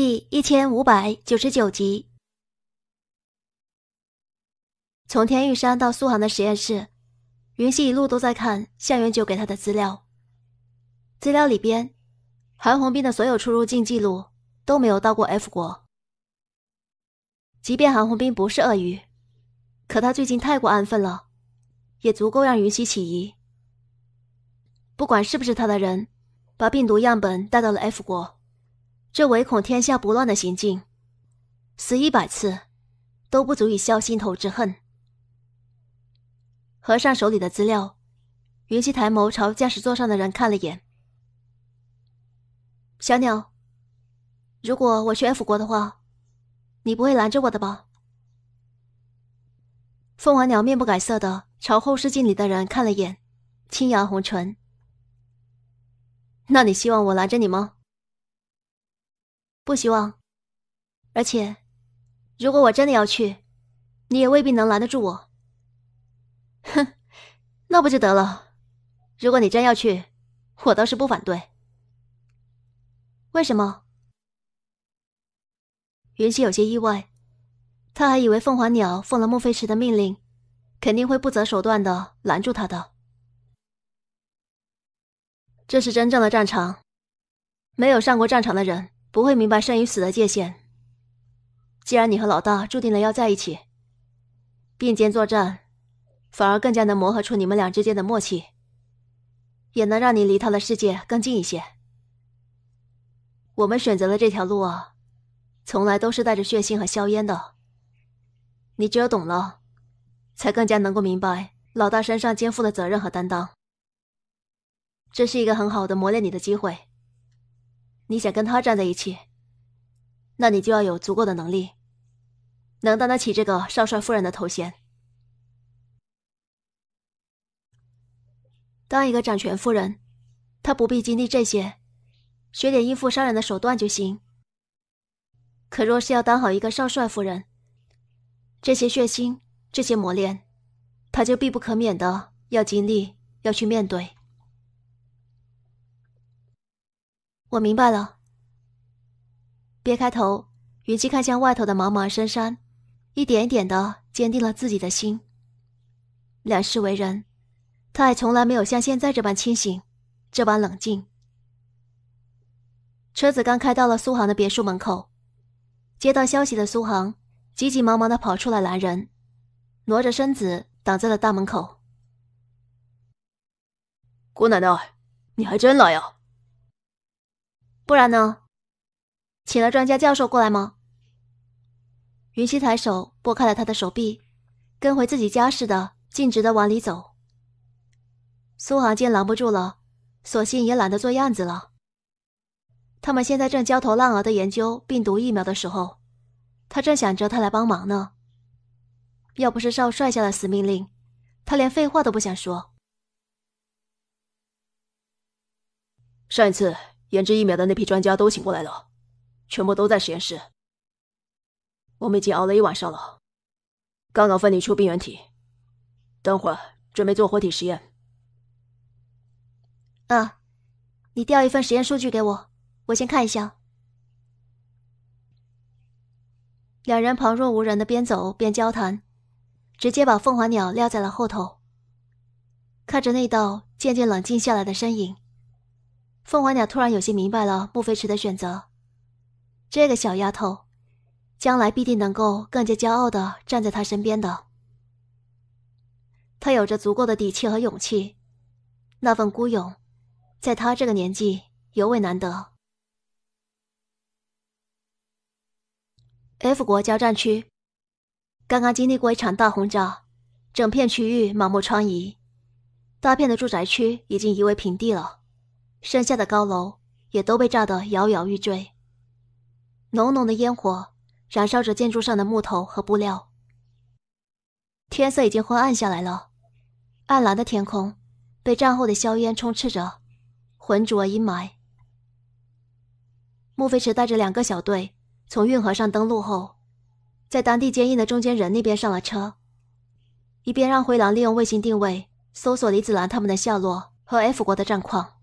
第一千五百九十九集，从天域山到苏杭的实验室，云溪一路都在看向元九给他的资料。资料里边，韩红斌的所有出入境记录都没有到过 F 国。即便韩红斌不是鳄鱼，可他最近太过安分了，也足够让云溪起疑。不管是不是他的人，把病毒样本带到了 F 国。这唯恐天下不乱的行径，死一百次都不足以消心头之恨。合上手里的资料，云溪抬眸朝驾驶座上的人看了眼。小鸟，如果我去 F 国的话，你不会拦着我的吧？凤凰鸟面不改色的朝后视镜里的人看了眼，轻扬红唇。那你希望我拦着你吗？不希望，而且，如果我真的要去，你也未必能拦得住我。哼，那不就得了？如果你真要去，我倒是不反对。为什么？云溪有些意外，他还以为凤凰鸟奉了莫飞驰的命令，肯定会不择手段的拦住他的。这是真正的战场，没有上过战场的人。不会明白生与死的界限。既然你和老大注定了要在一起并肩作战，反而更加能磨合出你们俩之间的默契，也能让你离他的世界更近一些。我们选择的这条路啊，从来都是带着血腥和硝烟的。你只有懂了，才更加能够明白老大身上肩负的责任和担当。这是一个很好的磨练你的机会。你想跟他站在一起，那你就要有足够的能力，能担得起这个少帅夫人的头衔。当一个掌权夫人，她不必经历这些，学点应付杀人的手段就行。可若是要当好一个少帅夫人，这些血腥、这些磨练，她就必不可免的要经历，要去面对。我明白了，别开头，云七看向外头的茫茫深山，一点一点的坚定了自己的心。两世为人，他也从来没有像现在这般清醒，这般冷静。车子刚开到了苏杭的别墅门口，接到消息的苏杭急急忙忙的跑出来拦人，挪着身子挡在了大门口。姑奶奶，你还真来啊！不然呢？请了专家教授过来吗？云溪抬手拨开了他的手臂，跟回自己家似的，径直的往里走。苏杭见拦不住了，索性也懒得做样子了。他们现在正焦头烂额的研究病毒疫苗的时候，他正想着他来帮忙呢。要不是少帅下了死命令，他连废话都不想说。上一次。研制疫苗的那批专家都请过来了，全部都在实验室。我们已经熬了一晚上了，刚刚分离出病原体，等会准备做活体实验。啊，你调一份实验数据给我，我先看一下。两人旁若无人的边走边交谈，直接把凤凰鸟撂在了后头，看着那道渐渐冷静下来的身影。凤凰鸟突然有些明白了穆飞驰的选择。这个小丫头将来必定能够更加骄傲的站在他身边的。她有着足够的底气和勇气，那份孤勇，在她这个年纪尤为难得。F 国交战区刚刚经历过一场大轰炸，整片区域满目疮痍，大片的住宅区已经夷为平地了。剩下的高楼也都被炸得摇摇欲坠，浓浓的烟火燃烧着建筑上的木头和布料。天色已经昏暗下来了，暗蓝的天空被战后的硝烟充斥着，浑浊阴霾。穆飞驰带着两个小队从运河上登陆后，在当地奸佞的中间人那边上了车，一边让灰狼利用卫星定位搜索李子兰他们的下落和 F 国的战况。